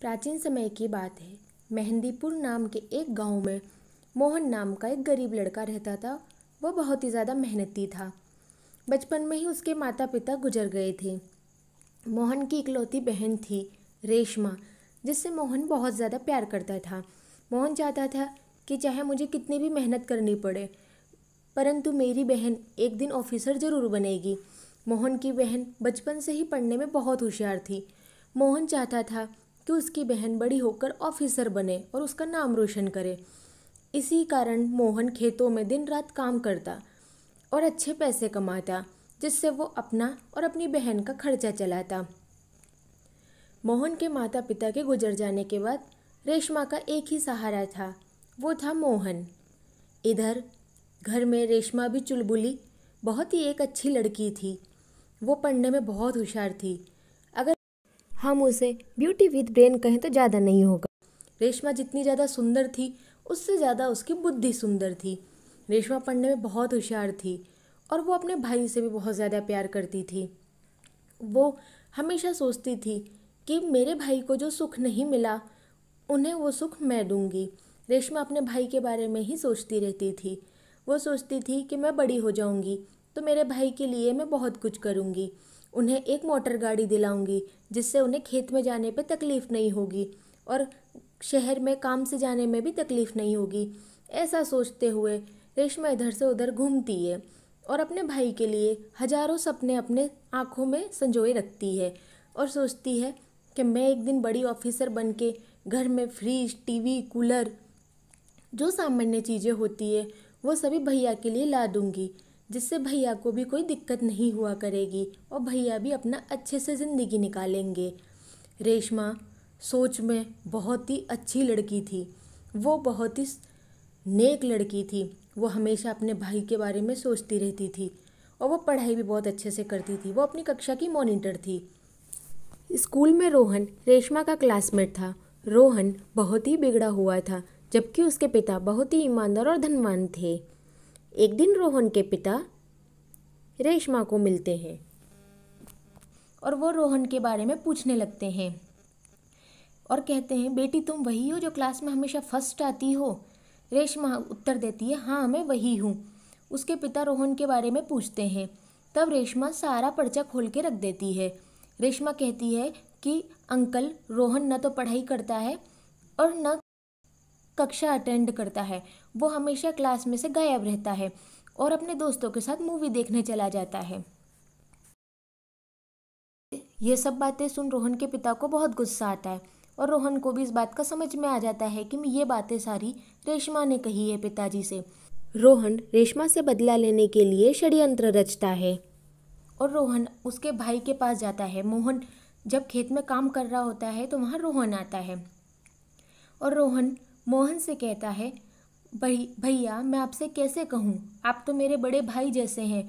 प्राचीन समय की बात है मेहंदीपुर नाम के एक गांव में मोहन नाम का एक गरीब लड़का रहता था वह बहुत ही ज़्यादा मेहनती था बचपन में ही उसके माता पिता गुजर गए थे मोहन की इकलौती बहन थी रेशमा जिससे मोहन बहुत ज़्यादा प्यार करता था मोहन चाहता था कि चाहे मुझे कितनी भी मेहनत करनी पड़े परंतु मेरी बहन एक दिन ऑफिसर ज़रूर बनेगी मोहन की बहन बचपन से ही पढ़ने में बहुत होशियार थी मोहन चाहता था कि उसकी बहन बड़ी होकर ऑफिसर बने और उसका नाम रोशन करे इसी कारण मोहन खेतों में दिन रात काम करता और अच्छे पैसे कमाता जिससे वो अपना और अपनी बहन का खर्चा चलाता मोहन के माता पिता के गुजर जाने के बाद रेशमा का एक ही सहारा था वो था मोहन इधर घर में रेशमा भी चुलबुली बहुत ही एक अच्छी लड़की थी वो पढ़ने में बहुत होशियार थी हम उसे ब्यूटी विद ब्रेन कहें तो ज़्यादा नहीं होगा रेशमा जितनी ज़्यादा सुंदर थी उससे ज़्यादा उसकी बुद्धि सुंदर थी रेशमा पढ़ने में बहुत होशियार थी और वो अपने भाई से भी बहुत ज़्यादा प्यार करती थी वो हमेशा सोचती थी कि मेरे भाई को जो सुख नहीं मिला उन्हें वो सुख मैं दूंगी रेशमा अपने भाई के बारे में ही सोचती रहती थी वो सोचती थी कि मैं बड़ी हो जाऊंगी तो मेरे भाई के लिए मैं बहुत कुछ करूंगी उन्हें एक मोटर गाड़ी दिलाऊँगी जिससे उन्हें खेत में जाने पर तकलीफ़ नहीं होगी और शहर में काम से जाने में भी तकलीफ़ नहीं होगी ऐसा सोचते हुए रेशमा इधर से उधर घूमती है और अपने भाई के लिए हजारों सपने अपने आँखों में संजोए रखती है और सोचती है कि मैं एक दिन बड़ी ऑफिसर बन के घर में फ्रिज टीवी कूलर जो सामान्य चीज़ें होती है वो सभी भैया के लिए ला दूँगी जिससे भैया को भी कोई दिक्कत नहीं हुआ करेगी और भैया भी अपना अच्छे से ज़िंदगी निकालेंगे रेशमा सोच में बहुत ही अच्छी लड़की थी वो बहुत ही नेक लड़की थी वो हमेशा अपने भाई के बारे में सोचती रहती थी और वो पढ़ाई भी बहुत अच्छे से करती थी वो अपनी कक्षा की मॉनिटर थी स्कूल में रोहन रेशमा का क्लासमेट था रोहन बहुत ही बिगड़ा हुआ था जबकि उसके पिता बहुत ही ईमानदार और धनवान थे एक दिन रोहन के पिता रेशमा को मिलते हैं और वो रोहन के बारे में पूछने लगते हैं और कहते हैं बेटी तुम वही हो जो क्लास में हमेशा फर्स्ट आती हो रेशमा उत्तर देती है हाँ मैं वही हूँ उसके पिता रोहन के बारे में पूछते हैं तब रेशमा सारा पर्चा खोल के रख देती है रेशमा कहती है कि अंकल रोहन न तो पढ़ाई करता है और न कक्षा अटेंड करता है वो हमेशा क्लास में से गायब रहता है और अपने दोस्तों के साथ मूवी देखने चला जाता है ये सब बातें सुन रोहन के पिता को बहुत गुस्सा आता है और रोहन को भी इस बात का समझ में आ जाता है कि ये बातें सारी रेशमा ने कही है पिताजी से रोहन रेशमा से बदला लेने के लिए षड्यंत्र रचता है और रोहन उसके भाई के पास जाता है मोहन जब खेत में काम कर रहा होता है तो वहाँ रोहन आता है और रोहन मोहन से कहता है भैया मैं आपसे कैसे कहूँ आप तो मेरे बड़े भाई जैसे हैं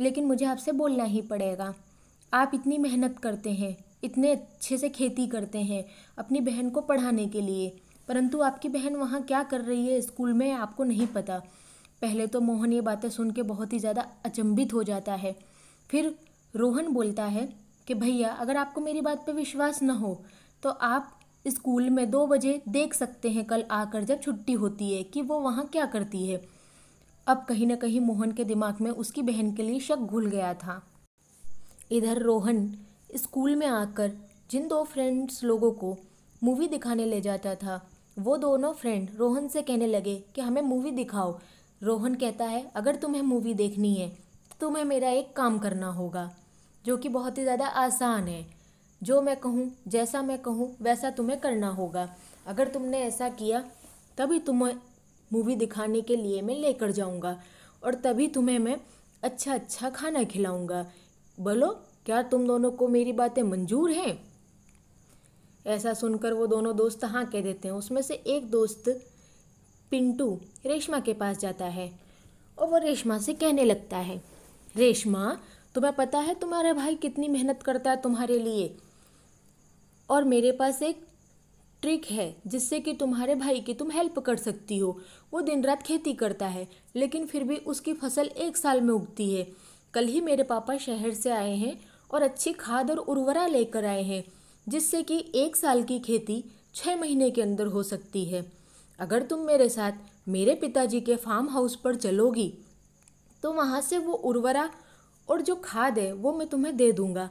लेकिन मुझे आपसे बोलना ही पड़ेगा आप इतनी मेहनत करते हैं इतने अच्छे से खेती करते हैं अपनी बहन को पढ़ाने के लिए परंतु आपकी बहन वहाँ क्या कर रही है स्कूल में आपको नहीं पता पहले तो मोहन ये बातें सुन के बहुत ही ज़्यादा अचंभित हो जाता है फिर रोहन बोलता है कि भैया अगर आपको मेरी बात पर विश्वास न हो तो आप स्कूल में दो बजे देख सकते हैं कल आकर जब छुट्टी होती है कि वो वहाँ क्या करती है अब कहीं ना कहीं मोहन के दिमाग में उसकी बहन के लिए शक घुल गया था इधर रोहन स्कूल में आकर जिन दो फ्रेंड्स लोगों को मूवी दिखाने ले जाता था वो दोनों फ्रेंड रोहन से कहने लगे कि हमें मूवी दिखाओ रोहन कहता है अगर तुम्हें मूवी देखनी है तो तुम्हें मेरा एक काम करना होगा जो कि बहुत ही ज़्यादा आसान है जो मैं कहूँ जैसा मैं कहूँ वैसा तुम्हें करना होगा अगर तुमने ऐसा किया तभी तुम्हें मूवी दिखाने के लिए मैं लेकर जाऊँगा और तभी तुम्हें मैं अच्छा अच्छा खाना खिलाऊँगा बोलो क्या तुम दोनों को मेरी बातें मंजूर हैं ऐसा सुनकर वो दोनों दोस्त हाँ कह देते हैं उसमें से एक दोस्त पिंटू रेशमा के पास जाता है और वो रेशमा से कहने लगता है रेशमा तुम्हें पता है तुम्हारा भाई कितनी मेहनत करता है तुम्हारे लिए और मेरे पास एक ट्रिक है जिससे कि तुम्हारे भाई की तुम हेल्प कर सकती हो वो दिन रात खेती करता है लेकिन फिर भी उसकी फसल एक साल में उगती है कल ही मेरे पापा शहर से आए हैं और अच्छी खाद और उर्वरा लेकर आए हैं जिससे कि एक साल की खेती छः महीने के अंदर हो सकती है अगर तुम मेरे साथ मेरे पिताजी के फार्म हाउस पर चलोगी तो वहाँ से वो उर्वरा और जो खाद है वो मैं तुम्हें दे दूँगा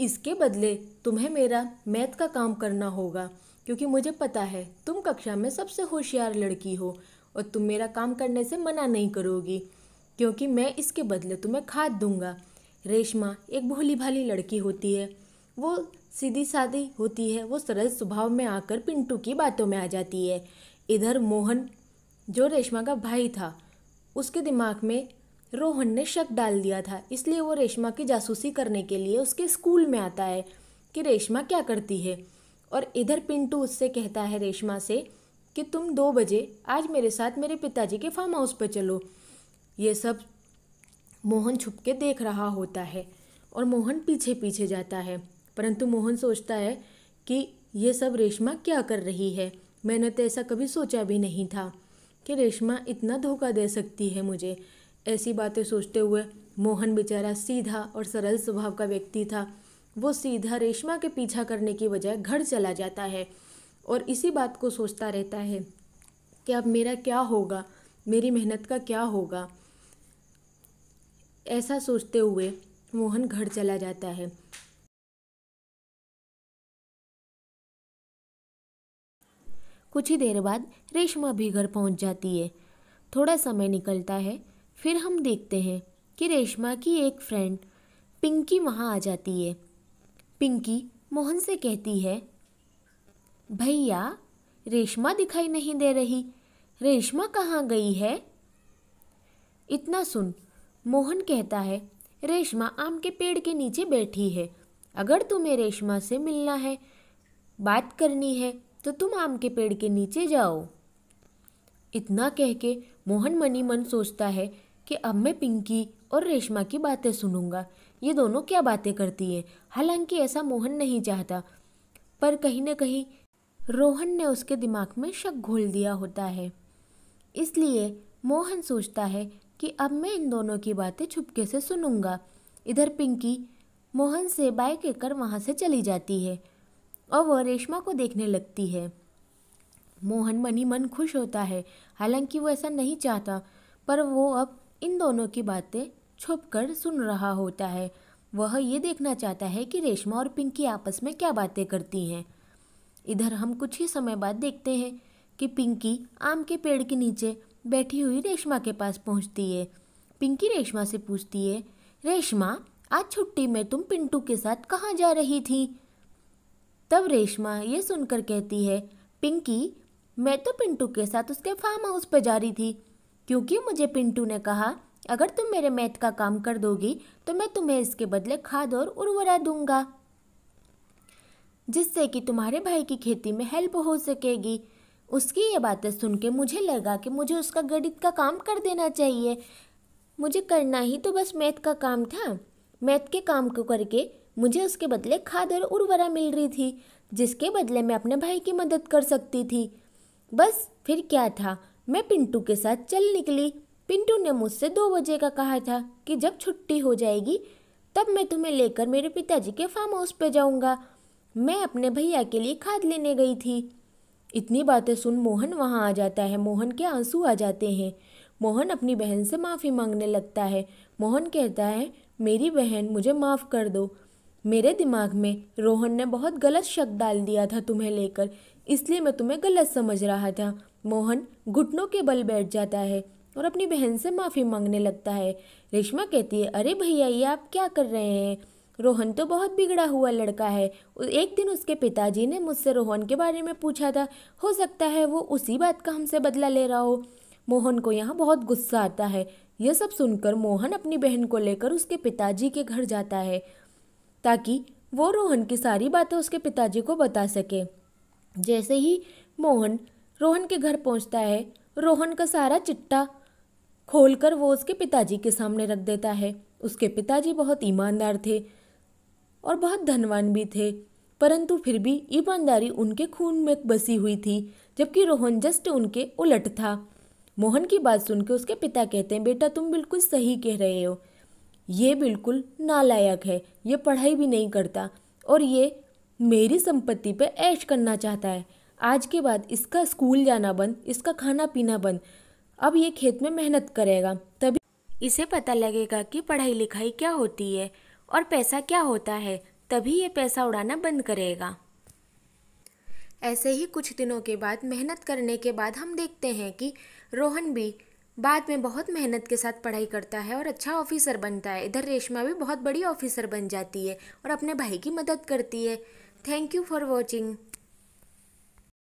इसके बदले तुम्हें मेरा मैथ का काम करना होगा क्योंकि मुझे पता है तुम कक्षा में सबसे होशियार लड़की हो और तुम मेरा काम करने से मना नहीं करोगी क्योंकि मैं इसके बदले तुम्हें खाद दूंगा रेशमा एक भोली भाली लड़की होती है वो सीधी सादी होती है वो सरल स्वभाव में आकर पिंटू की बातों में आ जाती है इधर मोहन जो रेशमा का भाई था उसके दिमाग में रोहन ने शक डाल दिया था इसलिए वो रेशमा की जासूसी करने के लिए उसके स्कूल में आता है कि रेशमा क्या करती है और इधर पिंटू उससे कहता है रेशमा से कि तुम दो बजे आज मेरे साथ मेरे पिताजी के फार्म हाउस पर चलो ये सब मोहन छुप के देख रहा होता है और मोहन पीछे पीछे जाता है परंतु मोहन सोचता है कि ये सब रेशमा क्या कर रही है मैंने तो ऐसा कभी सोचा भी नहीं था कि रेशमा इतना धोखा दे सकती है मुझे ऐसी बातें सोचते हुए मोहन बेचारा सीधा और सरल स्वभाव का व्यक्ति था वो सीधा रेशमा के पीछा करने की बजाय घर चला जाता है और इसी बात को सोचता रहता है कि अब मेरा क्या होगा मेरी मेहनत का क्या होगा ऐसा सोचते हुए मोहन घर चला जाता है कुछ ही देर बाद रेशमा भी घर पहुंच जाती है थोड़ा समय निकलता है फिर हम देखते हैं कि रेशमा की एक फ्रेंड पिंकी वहाँ आ जाती है पिंकी मोहन से कहती है भैया रेशमा दिखाई नहीं दे रही रेशमा कहाँ गई है इतना सुन मोहन कहता है रेशमा आम के पेड़ के नीचे बैठी है अगर तुम्हें रेशमा से मिलना है बात करनी है तो तुम आम के पेड़ के नीचे जाओ इतना कह के मोहन मनी मन सोचता है कि अब मैं पिंकी और रेशमा की बातें सुनूंगा ये दोनों क्या बातें करती हैं हालांकि ऐसा मोहन नहीं चाहता पर कहीं ना कहीं रोहन ने उसके दिमाग में शक घोल दिया होता है इसलिए मोहन सोचता है कि अब मैं इन दोनों की बातें छुपके से सुनूंगा इधर पिंकी मोहन से बाइक लेकर वहाँ से चली जाती है और वह रेशमा को देखने लगती है मोहन मनी मन खुश होता है हालांकि वो ऐसा नहीं चाहता पर वो अब इन दोनों की बातें छुप कर सुन रहा होता है वह ये देखना चाहता है कि रेशमा और पिंकी आपस में क्या बातें करती हैं इधर हम कुछ ही समय बाद देखते हैं कि पिंकी आम के पेड़ के नीचे बैठी हुई रेशमा के पास पहुंचती है पिंकी रेशमा से पूछती है रेशमा आज छुट्टी में तुम पिंटू के साथ कहाँ जा रही थी तब रेशमा ये सुनकर कहती है पिंकी मैं तो पिंटू के साथ उसके फार्म हाउस पर जा रही थी क्योंकि मुझे पिंटू ने कहा अगर तुम मेरे मैथ का काम कर दोगी तो मैं तुम्हें इसके बदले खाद और उर्वरा दूंगा जिससे कि तुम्हारे भाई की खेती में हेल्प हो सकेगी उसकी ये बातें सुन के मुझे लगा कि मुझे उसका गणित का काम कर देना चाहिए मुझे करना ही तो बस मैथ का काम था मैथ के काम को करके मुझे उसके बदले खाद और उर्वरा मिल रही थी जिसके बदले मैं अपने भाई की मदद कर सकती थी बस फिर क्या था मैं पिंटू के साथ चल निकली पिंटू ने मुझसे दो बजे का कहा था कि जब छुट्टी हो जाएगी तब मैं तुम्हें लेकर मेरे पिताजी के फार्म हाउस पे जाऊँगा मैं अपने भैया के लिए खाद लेने गई थी इतनी बातें सुन मोहन वहाँ आ जाता है मोहन के आंसू आ जाते हैं मोहन अपनी बहन से माफ़ी मांगने लगता है मोहन कहता है मेरी बहन मुझे माफ़ कर दो मेरे दिमाग में रोहन ने बहुत गलत शक डाल दिया था तुम्हें लेकर इसलिए मैं तुम्हें गलत समझ रहा था मोहन घुटनों के बल बैठ जाता है और अपनी बहन से माफ़ी मांगने लगता है रेशमा कहती है अरे भैया ये आप क्या कर रहे हैं रोहन तो बहुत बिगड़ा हुआ लड़का है एक दिन उसके पिताजी ने मुझसे रोहन के बारे में पूछा था हो सकता है वो उसी बात का हमसे बदला ले रहा हो मोहन को यहाँ बहुत गुस्सा आता है यह सब सुनकर मोहन अपनी बहन को लेकर उसके पिताजी के घर जाता है ताकि वो रोहन की सारी बातें उसके पिताजी को बता सके जैसे ही मोहन रोहन के घर पहुंचता है रोहन का सारा चिट्टा खोलकर वो उसके पिताजी के सामने रख देता है उसके पिताजी बहुत ईमानदार थे और बहुत धनवान भी थे परंतु फिर भी ईमानदारी उनके खून में बसी हुई थी जबकि रोहन जस्ट उनके उलट था मोहन की बात सुनकर उसके पिता कहते हैं बेटा तुम बिल्कुल सही कह रहे हो ये बिल्कुल नालायक है ये पढ़ाई भी नहीं करता और ये मेरी संपत्ति पे ऐश करना चाहता है आज के बाद इसका स्कूल जाना बंद इसका खाना पीना बंद अब ये खेत में मेहनत करेगा तभी इसे पता लगेगा कि पढ़ाई लिखाई क्या होती है और पैसा क्या होता है तभी ये पैसा उड़ाना बंद करेगा ऐसे ही कुछ दिनों के बाद मेहनत करने के बाद हम देखते हैं कि रोहन भी बाद में बहुत मेहनत के साथ पढ़ाई करता है और अच्छा ऑफिसर बनता है इधर रेशमा भी बहुत बड़ी ऑफिसर बन जाती है और अपने भाई की मदद करती है थैंक यू फॉर वॉचिंग